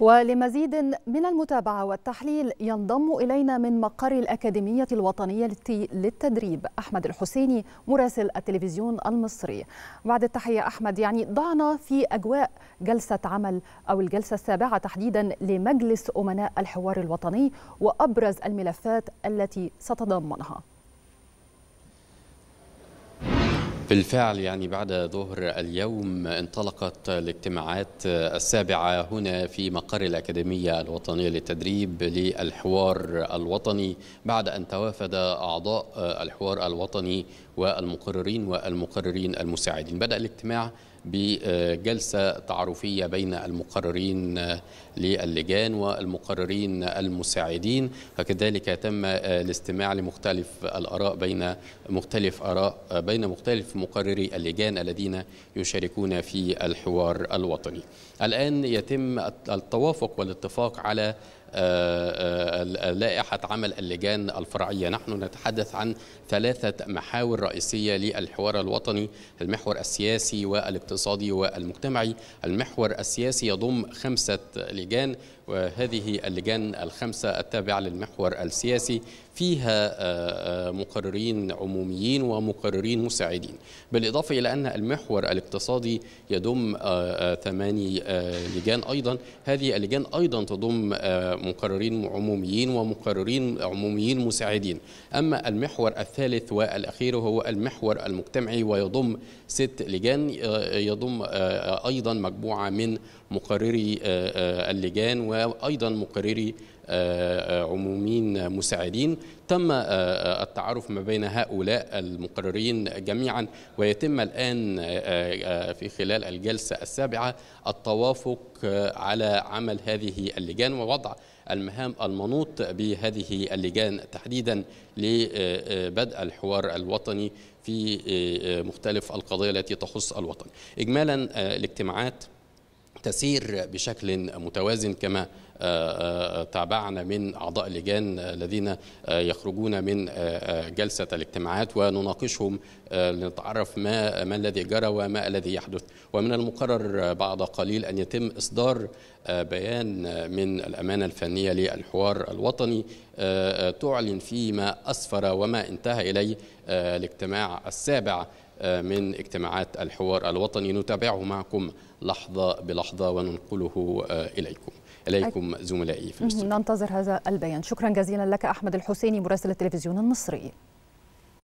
ولمزيد من المتابعة والتحليل ينضم إلينا من مقر الأكاديمية الوطنية للتدريب أحمد الحسيني مراسل التلفزيون المصري بعد التحية أحمد يعني ضعنا في أجواء جلسة عمل أو الجلسة السابعة تحديدا لمجلس أمناء الحوار الوطني وأبرز الملفات التي ستضمنها بالفعل يعني بعد ظهر اليوم انطلقت الاجتماعات السابعة هنا في مقر الأكاديمية الوطنية للتدريب للحوار الوطني بعد أن توافد أعضاء الحوار الوطني والمقررين والمقررين المساعدين بدأ الاجتماع بجلسة تعرفيه بين المقررين للجان والمقررين المساعدين وكذلك تم الاستماع لمختلف الآراء بين مختلف آراء بين مختلف مقرري اللجان الذين يشاركون في الحوار الوطني الآن يتم التوافق والاتفاق على آه، آه، لائحة عمل اللجان الفرعية نحن نتحدث عن ثلاثة محاور رئيسية للحوار الوطني المحور السياسي والاقتصادي والمجتمعي المحور السياسي يضم خمسة لجان وهذه اللجان الخمسة التابعة للمحور السياسي فيها آه، آه، مقررين عموميين ومقررين مساعدين بالإضافة إلى أن المحور الاقتصادي يضم آه، ثماني لجان أيضا هذه اللجان أيضا تضم مقررين عموميين ومقررين عموميين مساعدين أما المحور الثالث والأخير هو المحور المجتمعي ويضم ست لجان يضم أيضا مجموعة من مقرري اللجان وأيضا مقرري عمومين مساعدين تم آه، آه، التعارف ما بين هؤلاء المقررين جميعا ويتم الآن آه، في خلال الجلسة السابعة التوافق على عمل هذه اللجان ووضع المهام المنوط بهذه اللجان تحديدا لبدء الحوار الوطني في مختلف القضايا التي تخص الوطن إجمالا الاجتماعات تسير بشكل متوازن كما آه، آه، تابعنا من أعضاء اللجان آه، الذين يخرجون من جلسة الاجتماعات ونناقشهم لنتعرف ما ما الذي جرى وما الذي يحدث ومن المقرر بعد قليل أن يتم إصدار بيان من الأمانة الفنية للحوار الوطني تعلن فيما أسفر وما انتهى إليه الاجتماع السابع من اجتماعات الحوار الوطني نتابعه معكم لحظة بلحظة وننقله آه، إليكم إليكم زملائي في ننتظر هذا البيان شكرا جزيلا لك أحمد الحسيني مراسل التلفزيون المصري